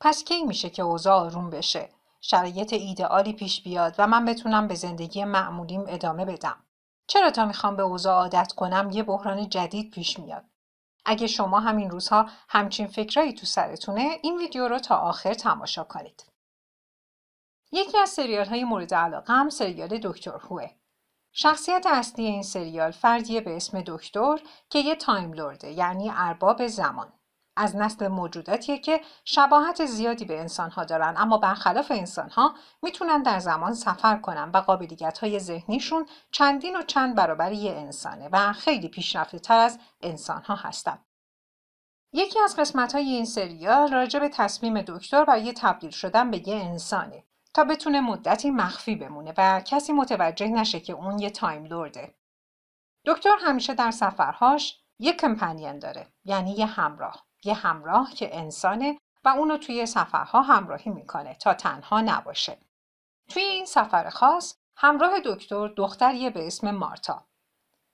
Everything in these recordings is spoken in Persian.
پس کی میشه که اوضاع آروم بشه شرایط ایدئالی پیش بیاد و من بتونم به زندگی معمولیم ادامه بدم چرا تا میخوام به اوضاع عادت کنم یه بحران جدید پیش میاد اگه شما همین روزها همچین فکرایی تو سرتونه این ویدیو رو تا آخر تماشا کنید یکی از سریال های مورد علاقه هم سریال دکتر هوه شخصیت اصلی این سریال فردیه به اسم دکتر که یه تایم لورده یعنی ارباب زمان از نسل موجوداتیه که شباهت زیادی به انسانها دارن اما برخلاف انسانها میتونن در زمان سفر کنن و قابلیت های ذهنیشون چندین و چند برابر یه انسانه و خیلی پیشرفته تر از انسانها هستن. یکی از قسمت های این سریال راجع به تصمیم دکتر برای تبدیل شدن به یه انسانه تا بتونه مدتی مخفی بمونه و کسی متوجه نشه که اون یه تایم لورده. دکتر همیشه در سفرهاش یه کمپنین داره یعنی یه همراه یه همراه که انسانه و اونو توی سفرها همراهی میکنه تا تنها نباشه. توی این سفر خاص همراه دکتر دختریه به اسم مارتا.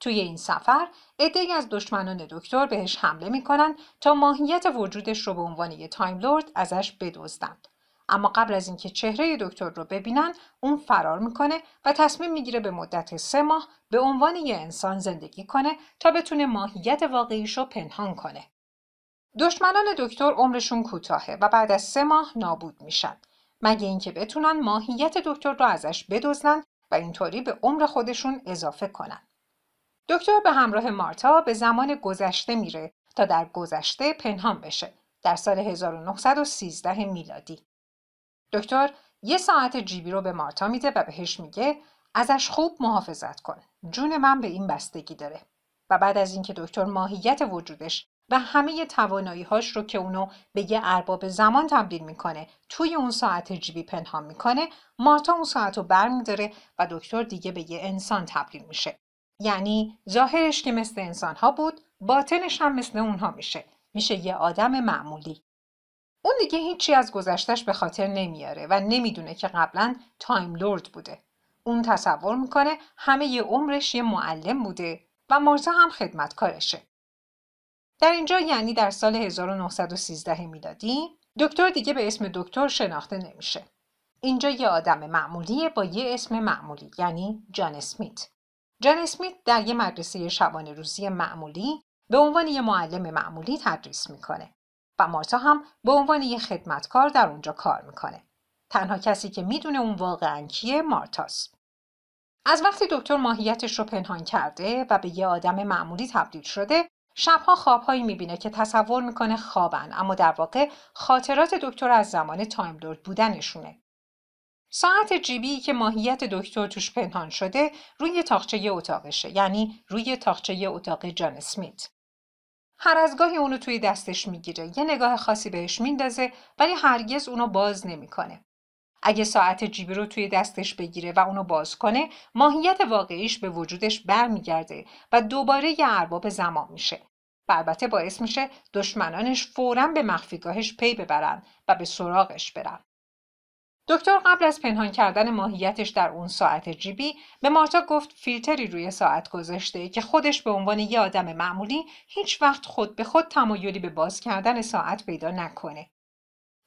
توی این سفر ای از دشمنان دکتر بهش حمله میکنن تا ماهیت وجودش رو به عنوان یه تایم لورد ازش بدزدند. اما قبل از اینکه چهره دکتر رو ببینن اون فرار میکنه و تصمیم میگیره به مدت سه ماه به عنوان یه انسان زندگی کنه تا بتونه ماهیت واقعیش رو پنهان کنه دشمنان دکتر عمرشون کوتاهه و بعد از سه ماه نابود میشن مگه اینکه بتونن ماهیت دکتر رو ازش بدزدن و اینطوری به عمر خودشون اضافه کنن دکتر به همراه مارتا به زمان گذشته میره تا در گذشته پنهان بشه در سال 1913 میلادی دکتر یه ساعت جیبی رو به مارتا میده و بهش میگه ازش خوب محافظت کن جون من به این بستگی داره و بعد از اینکه دکتر ماهیت وجودش و همه هاش رو که اونو به یه ارباب زمان تبدیل میکنه توی اون ساعت جیبی پنهان میکنه مارتا اون ساعت رو برمیداره و دکتر دیگه به یه انسان تبدیل میشه یعنی ظاهرش که مثل انسان ها بود باطنش هم مثل اونها میشه میشه یه آدم معمولی اون دیگه هیچی از گذشتش به خاطر نمیاره و نمیدونه که قبلا تایم لورد بوده اون تصور میکنه همه یه عمرش یه معلم بوده و مارتا هم خدمتکارشه در اینجا یعنی در سال 1913 میلادی دکتر دیگه به اسم دکتر شناخته نمیشه. اینجا یه آدم معمولیه با یه اسم معمولی یعنی جان اسمیت. جان اسمیت در یه مدرسه شبانه روزی معمولی به عنوان یه معلم معمولی تدریس میکنه و مارتا هم به عنوان یه خدمتکار در اونجا کار میکنه. تنها کسی که میدونه اون واقعا کیه مارتاست. از وقتی دکتر ماهیتش رو پنهان کرده و به یه آدم معمولی تبدیل شده شبها خوابهایی میبینه که تصور میکنه خوابن اما در واقع خاطرات دکتر از زمان تایم تایملورد بودنشونه. ساعت جیبی که ماهیت دکتر توش پنهان شده روی تاخچه اتاقشه یعنی روی تاخچه اتاق جان اسمیت. هر از گاهی اونو توی دستش میگیره یه نگاه خاصی بهش میندازه ولی هرگز اونو باز نمیکنه. اگه ساعت جیبی رو توی دستش بگیره و اونو باز کنه ماهیت واقعیش به وجودش برمیگرده و دوباره یه ارباب زمان میشه و البته باعث میشه دشمنانش فورا به مخفیگاهش پی ببرن و به سراغش برن دکتر قبل از پنهان کردن ماهیتش در اون ساعت جیبی به مارتا گفت فیلتری روی ساعت گذاشته که خودش به عنوان یه آدم معمولی هیچ وقت خود به خود تمایلی به باز کردن ساعت پیدا نکنه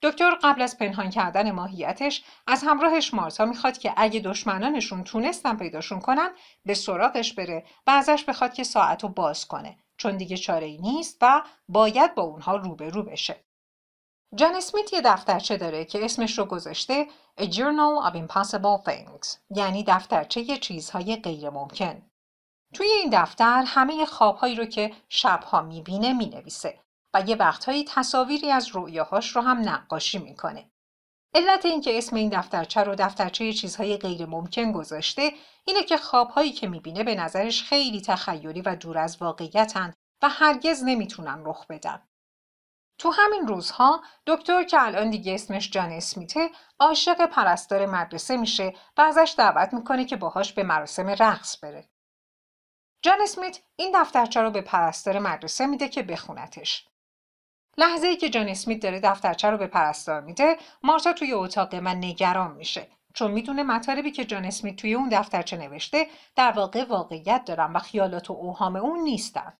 دکتر قبل از پنهان کردن ماهیتش از همراهش مارتا میخواد که اگه دشمنانشون تونستن پیداشون کنن به سراغش بره و ازش بخواد که ساعت رو باز کنه چون دیگه چاره ای نیست و باید با اونها روبرو بشه. جان اسمیت یه دفترچه داره که اسمش رو گذاشته A Journal of Impossible Things یعنی دفترچه چیزهای غیر ممکن. توی این دفتر همه خوابهایی رو که شبها میبینه مینویسه یه وقتهایی تصاویری از رویاهاش رو هم نقاشی میکنه. علت اینکه اسم این دفترچه رو دفترچه چیزهای غیر ممکن گذاشته اینه که خوابهایی که میبینه به نظرش خیلی تخیلی و دور از واقعیتن و هرگز نمیتونن رخ بدن. تو همین روزها دکتر که الان دیگه اسمش جان اسمیته عاشق پرستار مدرسه میشه و ازش دعوت میکنه که باهاش به مراسم رقص بره. جان اسمیت این دفترچه رو به پرستار مدرسه میده که بخونتش. لحظه ای که جان اسمیت داره دفترچه رو به پرستار میده مارتا توی اتاق من نگران میشه چون میدونه مطالبی که جان اسمیت توی اون دفترچه نوشته در واقع واقعیت دارن و خیالات و اوهام اون نیستن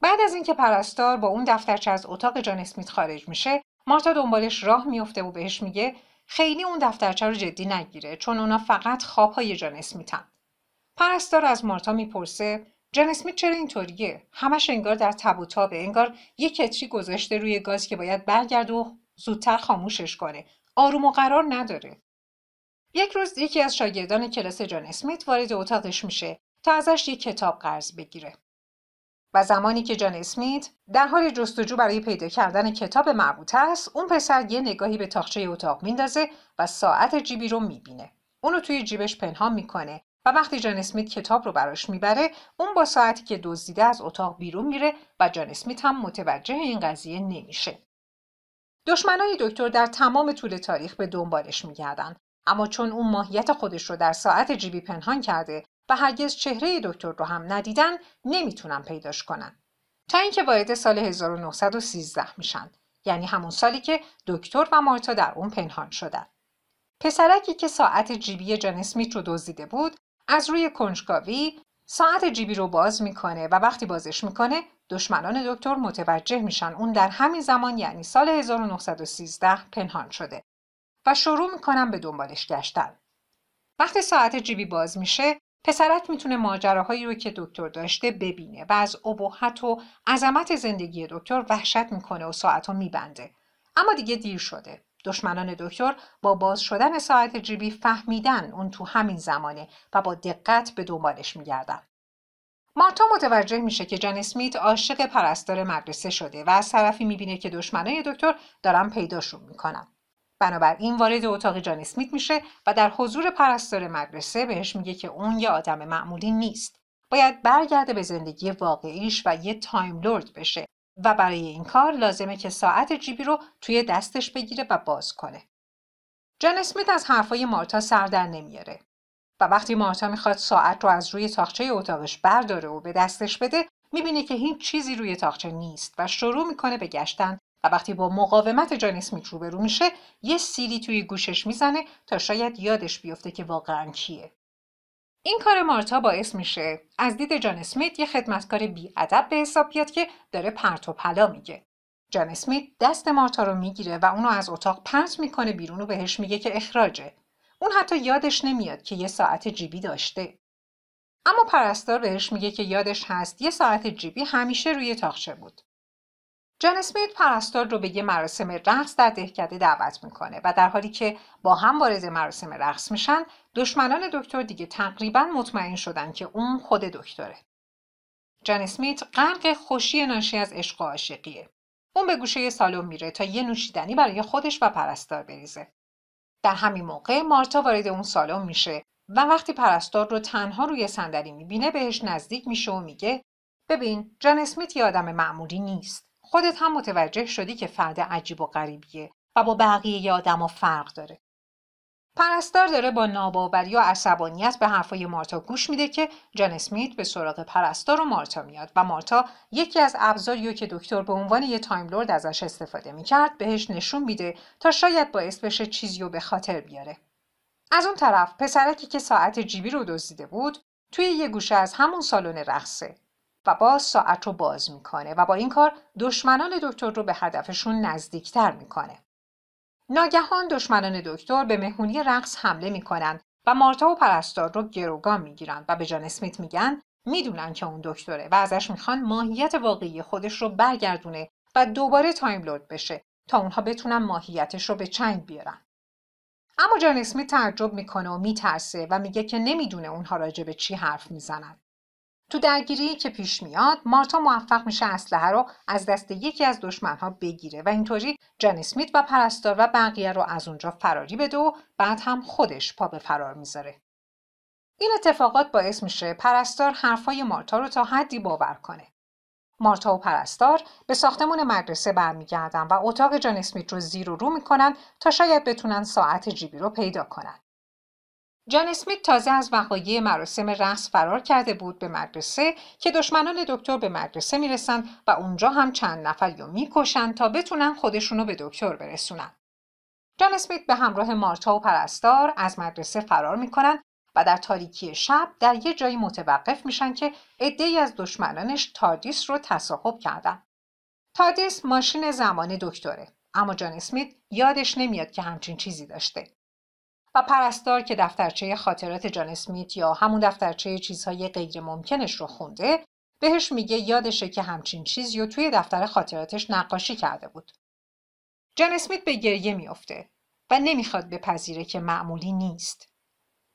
بعد از اینکه پرستار با اون دفترچه از اتاق جان اسمیت خارج میشه مارتا دنبالش راه میفته و بهش میگه خیلی اون دفترچه رو جدی نگیره چون اونا فقط خوابهای جان اسمیتن پرستار از مارتا میپرسه جان اسمیت چرا اینطوریه همش انگار در تب و تابه انگار یه کتری گذاشته روی گاز که باید برگرد و زودتر خاموشش کنه آروم و قرار نداره یک روز یکی از شاگردان کلاس جان اسمیت وارد اتاقش میشه تا ازش یک کتاب قرض بگیره و زمانی که جان اسمیت در حال جستجو برای پیدا کردن کتاب مربوطه است اون پسر یه نگاهی به تاخچه اتاق میندازه و ساعت جیبی رو میبینه اونو توی جیبش پنهان میکنه و وقتی جان اسمیت کتاب رو براش میبره اون با ساعتی که دزدیده از اتاق بیرون میره و جان اسمیت هم متوجه این قضیه نمیشه دشمنای دکتر در تمام طول تاریخ به دنبالش میگردن اما چون اون ماهیت خودش رو در ساعت جیبی پنهان کرده و هرگز چهره دکتر رو هم ندیدن نمیتونن پیداش کنن تا اینکه وارد سال 1913 میشن یعنی همون سالی که دکتر و مارتا در اون پنهان شدن پسرکی که ساعت جیبی جان اسمیت رو دزدیده بود از روی کنجکاوی ساعت جیبی رو باز میکنه و وقتی بازش میکنه دشمنان دکتر متوجه میشن اون در همین زمان یعنی سال 1913 پنهان شده و شروع میکنن به دنبالش گشتن. وقتی ساعت جیبی باز میشه پسرت میتونه ماجراهایی رو که دکتر داشته ببینه و از ابهت و عظمت زندگی دکتر وحشت میکنه و ساعت رو میبنده. اما دیگه دیر شده. دشمنان دکتر با باز شدن ساعت جیبی فهمیدن اون تو همین زمانه و با دقت به دنبالش میگردن. مارتا متوجه میشه که جان اسمیت عاشق پرستار مدرسه شده و از طرفی میبینه که دشمنای دکتر دارن پیداشون میکنن. بنابراین وارد اتاق جان اسمیت میشه و در حضور پرستار مدرسه بهش میگه که اون یه آدم معمولی نیست. باید برگرده به زندگی واقعیش و یه تایم لورد بشه و برای این کار لازمه که ساعت جیبی رو توی دستش بگیره و باز کنه. جان اسمیت از حرفای مارتا سر در نمیاره و وقتی مارتا میخواد ساعت رو از روی تاخچه اتاقش برداره و به دستش بده میبینه که هیچ چیزی روی تاخچه نیست و شروع میکنه به گشتن و وقتی با مقاومت جان اسمیت روبرو میشه یه سیلی توی گوشش میزنه تا شاید یادش بیفته که واقعا کیه این کار مارتا باعث میشه از دید جان اسمیت یه خدمتکار بیادب به حساب بیاد که داره پرت و پلا میگه جان اسمیت دست مارتا رو میگیره و اونو از اتاق پرت میکنه بیرون و بهش میگه که اخراجه اون حتی یادش نمیاد که یه ساعت جیبی داشته اما پرستار بهش میگه که یادش هست یه ساعت جیبی همیشه روی تاخچه بود جان اسمیت پرستار رو به یه مراسم رقص در دهکده دعوت میکنه و در حالی که با هم وارد مراسم رقص میشن دشمنان دکتر دیگه تقریبا مطمئن شدن که اون خود دکتره جان اسمیت غرق خوشی ناشی از عشق و عاشقیه اون به گوشه سالن میره تا یه نوشیدنی برای خودش و پرستار بریزه در همین موقع مارتا وارد اون سالن میشه و وقتی پرستار رو تنها روی صندلی میبینه بهش نزدیک میشه و میگه ببین جان اسمیت یه آدم معمولی نیست خودت هم متوجه شدی که فرد عجیب و غریبیه و با بقیه آدم فرق داره. پرستار داره با ناباوری و عصبانیت به حرفای مارتا گوش میده که جان اسمیت به سراغ پرستار و مارتا میاد و مارتا یکی از ابزاریو که دکتر به عنوان یه تایم لورد ازش استفاده میکرد بهش نشون میده تا شاید باعث بشه چیزی به خاطر بیاره از اون طرف پسرکی که ساعت جیبی رو دزدیده بود توی یه گوشه از همون سالن رقصه و باز ساعت رو باز میکنه و با این کار دشمنان دکتر رو به هدفشون نزدیکتر میکنه. ناگهان دشمنان دکتر به مهمونی رقص حمله میکنن و مارتا و پرستار رو گروگان میگیرن و به جان اسمیت میگن میدونن که اون دکتره و ازش میخوان ماهیت واقعی خودش رو برگردونه و دوباره تایم لورد بشه تا اونها بتونن ماهیتش رو به چنگ بیارن. اما جان اسمیت تعجب میکنه و میترسه و میگه که نمیدونه اونها راجع به چی حرف میزنن. تو درگیری که پیش میاد مارتا موفق میشه اسلحه رو از دست یکی از دشمنها بگیره و اینطوری جان اسمیت و پرستار و بقیه رو از اونجا فراری بده و بعد هم خودش پا به فرار میذاره این اتفاقات باعث میشه پرستار حرفای مارتا رو تا حدی باور کنه مارتا و پرستار به ساختمون مدرسه برمیگردن و اتاق جان اسمیت رو زیر و رو میکنن تا شاید بتونن ساعت جیبی رو پیدا کنن جان اسمیت تازه از وقایع مراسم رس فرار کرده بود به مدرسه که دشمنان دکتر به مدرسه میرسند و اونجا هم چند نفر رو میکشند تا بتونن خودشونو به دکتر برسونن. جان اسمیت به همراه مارتا و پرستار از مدرسه فرار میکنن و در تاریکی شب در یه جایی متوقف میشن که عدهای از دشمنانش تادیس رو تصاحب کردن. تادیس ماشین زمان دکتره اما جان اسمیت یادش نمیاد که همچین چیزی داشته. پرستار که دفترچه خاطرات جان اسمیت یا همون دفترچه چیزهای غیر ممکنش رو خونده بهش میگه یادشه که همچین چیزی رو توی دفتر خاطراتش نقاشی کرده بود. جان اسمیت به گریه میفته و نمیخواد به پذیره که معمولی نیست.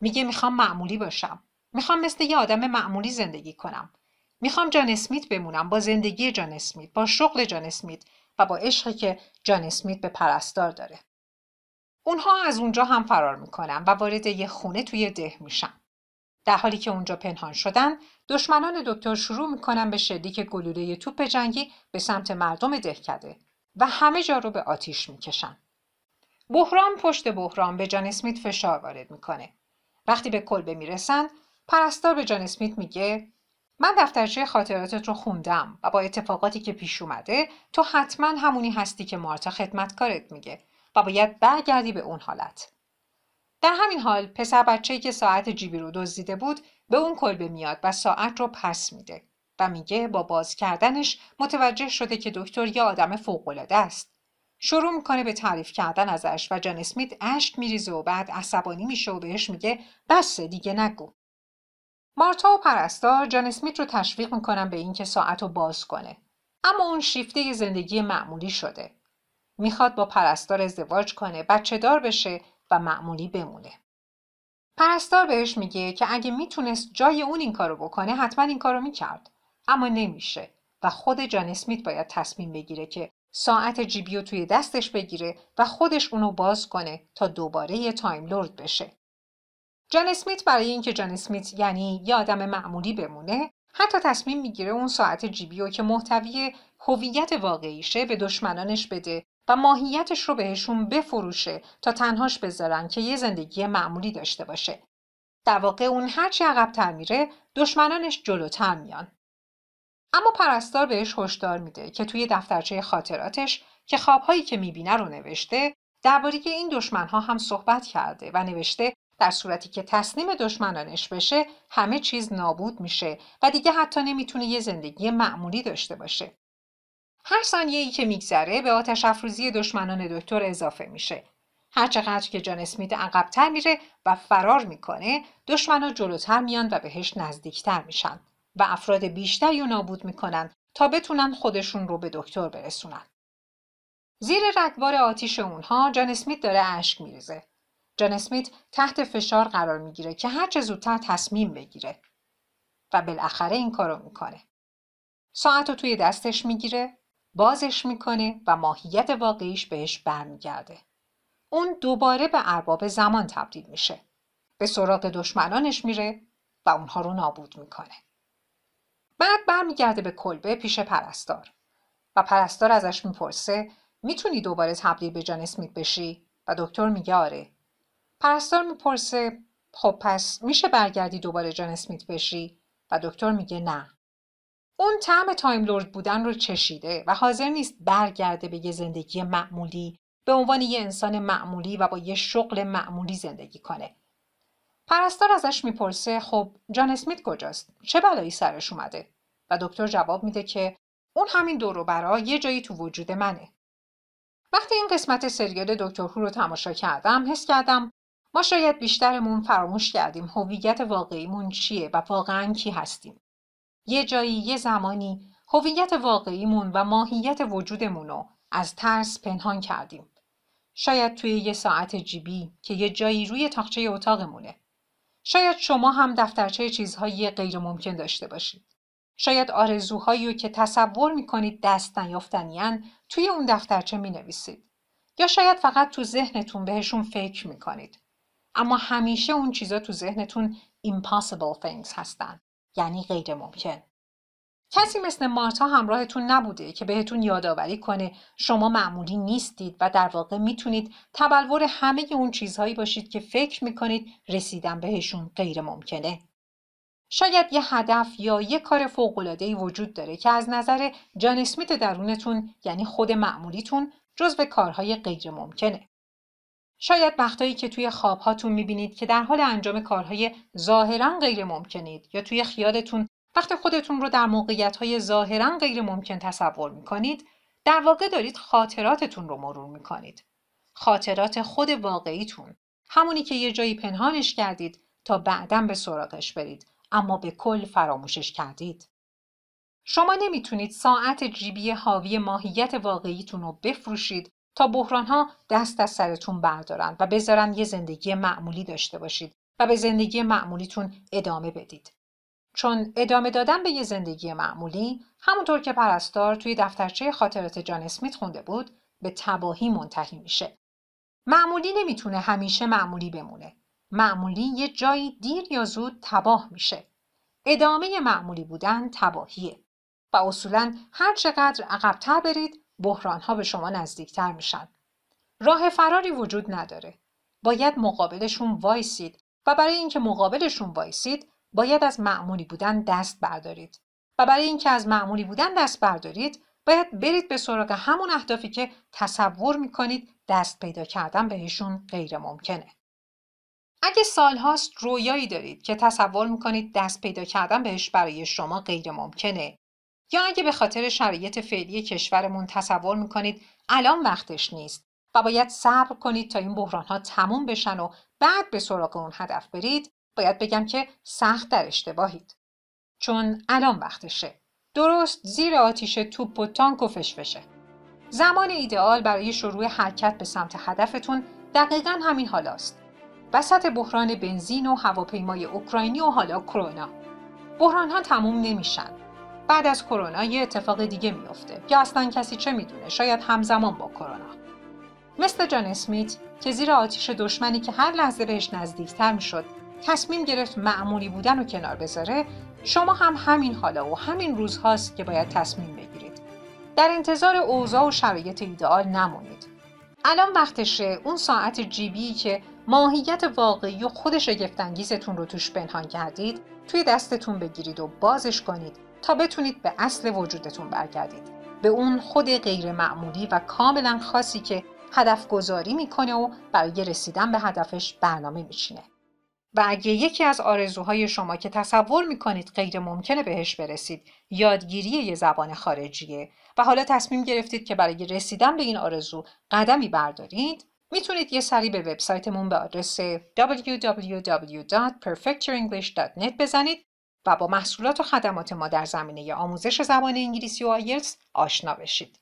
میگه میخوام معمولی باشم. میخوام مثل یه آدم معمولی زندگی کنم. میخوام جان اسمیت بمونم با زندگی جان اسمیت، با شغل جان اسمیت و با عشقی که جان اسمیت به پرستار داره. اونها از اونجا هم فرار میکنن و وارد یه خونه توی ده میشن. در حالی که اونجا پنهان شدن، دشمنان دکتر شروع میکنن به شلیک گلوله توپ جنگی به سمت مردم ده کده و همه جا رو به آتیش میکشن. بحران پشت بحران به جان اسمیت فشار وارد میکنه. وقتی به کلبه میرسن پرستار به جان اسمیت میگه من دفترچه خاطراتت رو خوندم و با اتفاقاتی که پیش اومده تو حتما همونی هستی که مارتا خدمتکارت میگه و باید برگردی به اون حالت در همین حال پسر بچه که ساعت جیبی رو دزدیده بود به اون کلبه میاد و ساعت رو پس میده و میگه با باز کردنش متوجه شده که دکتر یه آدم فوقالعاده است شروع میکنه به تعریف کردن ازش و جان اسمیت اشک میریزه و بعد عصبانی میشه و بهش میگه بسه دیگه نگو مارتا و پرستار جان اسمیت رو تشویق میکنن به اینکه ساعت رو باز کنه اما اون شیفته زندگی معمولی شده میخواد با پرستار ازدواج کنه بچه دار بشه و معمولی بمونه پرستار بهش میگه که اگه میتونست جای اون این کارو بکنه حتما این کارو میکرد اما نمیشه و خود جان اسمیت باید تصمیم بگیره که ساعت جیبیو توی دستش بگیره و خودش اونو باز کنه تا دوباره یه تایم لورد بشه جان اسمیت برای اینکه جان اسمیت یعنی یه آدم معمولی بمونه حتی تصمیم میگیره اون ساعت جیبیو که محتوی هویت واقعیشه به دشمنانش بده و ماهیتش رو بهشون بفروشه تا تنهاش بذارن که یه زندگی معمولی داشته باشه. در واقع اون هرچی عقبتر میره دشمنانش جلوتر میان. اما پرستار بهش هشدار میده که توی دفترچه خاطراتش که خوابهایی که میبینه رو نوشته درباره این دشمنها هم صحبت کرده و نوشته در صورتی که تسلیم دشمنانش بشه همه چیز نابود میشه و دیگه حتی نمیتونه یه زندگی معمولی داشته باشه. هر ثانیه ای که میگذره به آتش افروزی دشمنان دکتر اضافه میشه. هرچقدر که جان اسمیت عقبتر میره و فرار میکنه دشمنان جلوتر میان و بهش نزدیکتر میشن و افراد بیشتری رو نابود میکنن تا بتونن خودشون رو به دکتر برسونن. زیر رگبار آتیش اونها جان اسمیت داره اشک میریزه. جان اسمیت تحت فشار قرار میگیره که چه زودتر تصمیم بگیره و بالاخره این کارو میکنه. ساعت رو توی دستش میگیره بازش میکنه و ماهیت واقعیش بهش برمیگرده. اون دوباره به ارباب زمان تبدیل میشه. به سراغ دشمنانش میره و اونها رو نابود میکنه. بعد برمیگرده به کلبه پیش پرستار و پرستار ازش میپرسه میتونی دوباره تبدیل به جان اسمیت بشی و دکتر میگه آره پرستار میپرسه خب پس میشه برگردی دوباره جان اسمیت بشی و دکتر میگه نه اون تعم تایم لورد بودن رو چشیده و حاضر نیست برگرده به یه زندگی معمولی به عنوان یه انسان معمولی و با یه شغل معمولی زندگی کنه. پرستار ازش میپرسه خب جان اسمیت کجاست؟ چه بلایی سرش اومده؟ و دکتر جواب میده که اون همین دور برا یه جایی تو وجود منه. وقتی این قسمت سریال دکتر هو رو تماشا کردم حس کردم ما شاید بیشترمون فراموش کردیم هویت واقعیمون چیه و واقعا کی هستیم. یه جایی یه زمانی هویت واقعیمون و ماهیت وجودمون رو از ترس پنهان کردیم. شاید توی یه ساعت جیبی که یه جایی روی تاخچه اتاقمونه. شاید شما هم دفترچه چیزهای غیر ممکن داشته باشید. شاید آرزوهایی رو که تصور میکنید دست نیافتنیان توی اون دفترچه می نویسید. یا شاید فقط تو ذهنتون بهشون فکر میکنید. اما همیشه اون چیزا تو ذهنتون impossible things هستن. یعنی غیر ممکن. کسی مثل مارتا همراهتون نبوده که بهتون یادآوری کنه شما معمولی نیستید و در واقع میتونید تبلور همه اون چیزهایی باشید که فکر میکنید رسیدن بهشون غیر ممکنه. شاید یه هدف یا یه کار فوقلادهی وجود داره که از نظر جان اسمیت درونتون یعنی خود معمولیتون به کارهای غیر ممکنه. شاید وقتایی که توی خوابهاتون میبینید که در حال انجام کارهای ظاهرا غیر ممکنید یا توی خیالتون وقتی خودتون رو در موقعیتهای ظاهرا غیر ممکن تصور میکنید در واقع دارید خاطراتتون رو مرور میکنید خاطرات خود واقعیتون همونی که یه جایی پنهانش کردید تا بعدا به سراغش برید اما به کل فراموشش کردید شما نمیتونید ساعت جیبی حاوی ماهیت واقعیتون رو بفروشید تا ها دست از سرتون بردارن و بذارن یه زندگی معمولی داشته باشید و به زندگی معمولیتون ادامه بدید. چون ادامه دادن به یه زندگی معمولی همونطور که پرستار توی دفترچه خاطرات جان اسمیت خونده بود به تباهی منتهی میشه. معمولی نمیتونه همیشه معمولی بمونه. معمولی یه جایی دیر یا زود تباه میشه. ادامه معمولی بودن تباهیه و اصولا هر چقدر عقبتر برید بحران ها به شما نزدیکتر میشن. راه فراری وجود نداره. باید مقابلشون وایسید و برای اینکه مقابلشون وایسید باید از معمولی بودن دست بردارید و برای اینکه از معمولی بودن دست بردارید باید برید به سراغ همون اهدافی که تصور میکنید دست پیدا کردن بهشون غیر ممکنه. اگه سالهاست رویایی دارید که تصور میکنید دست پیدا کردن بهش برای شما غیر ممکنه یا اگه به خاطر شرایط فعلی کشورمون تصور میکنید الان وقتش نیست و باید صبر کنید تا این بحران ها تموم بشن و بعد به سراغ اون هدف برید باید بگم که سخت در اشتباهید چون الان وقتشه درست زیر آتیش توپ و تانک و فشفشه زمان ایدئال برای شروع حرکت به سمت هدفتون دقیقا همین حالاست وسط بحران بنزین و هواپیمای اوکراینی و حالا کرونا بحران ها تموم نمیشن بعد از کرونا یه اتفاق دیگه میفته یا اصلا کسی چه میدونه شاید همزمان با کرونا مثل جان اسمیت که زیر آتیش دشمنی که هر لحظه بهش نزدیکتر میشد تصمیم گرفت معمولی بودن رو کنار بذاره شما هم همین حالا و همین روزهاست که باید تصمیم بگیرید در انتظار اوضاع و شرایط ایدئال نمونید الان وقتشه اون ساعت جیبی که ماهیت واقعی و خود شگفتانگیزتون رو توش پنهان کردید توی دستتون بگیرید و بازش کنید تا بتونید به اصل وجودتون برگردید به اون خود غیر معمولی و کاملا خاصی که هدف گذاری میکنه و برای رسیدن به هدفش برنامه میچینه و اگه یکی از آرزوهای شما که تصور میکنید غیر ممکنه بهش برسید یادگیری یه زبان خارجیه و حالا تصمیم گرفتید که برای رسیدن به این آرزو قدمی بردارید میتونید یه سری به وبسایتمون به آدرس www.perfectyourenglish.net بزنید و با محصولات و خدمات ما در زمینه آموزش زبان انگلیسی و آیلتس آشنا بشید.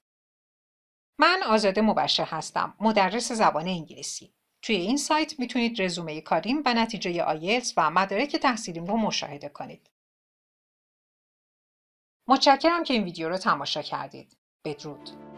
من آزاده مبشر هستم، مدرس زبان انگلیسی. توی این سایت میتونید رزومه کاریم و نتیجه آیلتس و مدارک تحصیلیم رو مشاهده کنید. متشکرم که این ویدیو رو تماشا کردید. بدرود.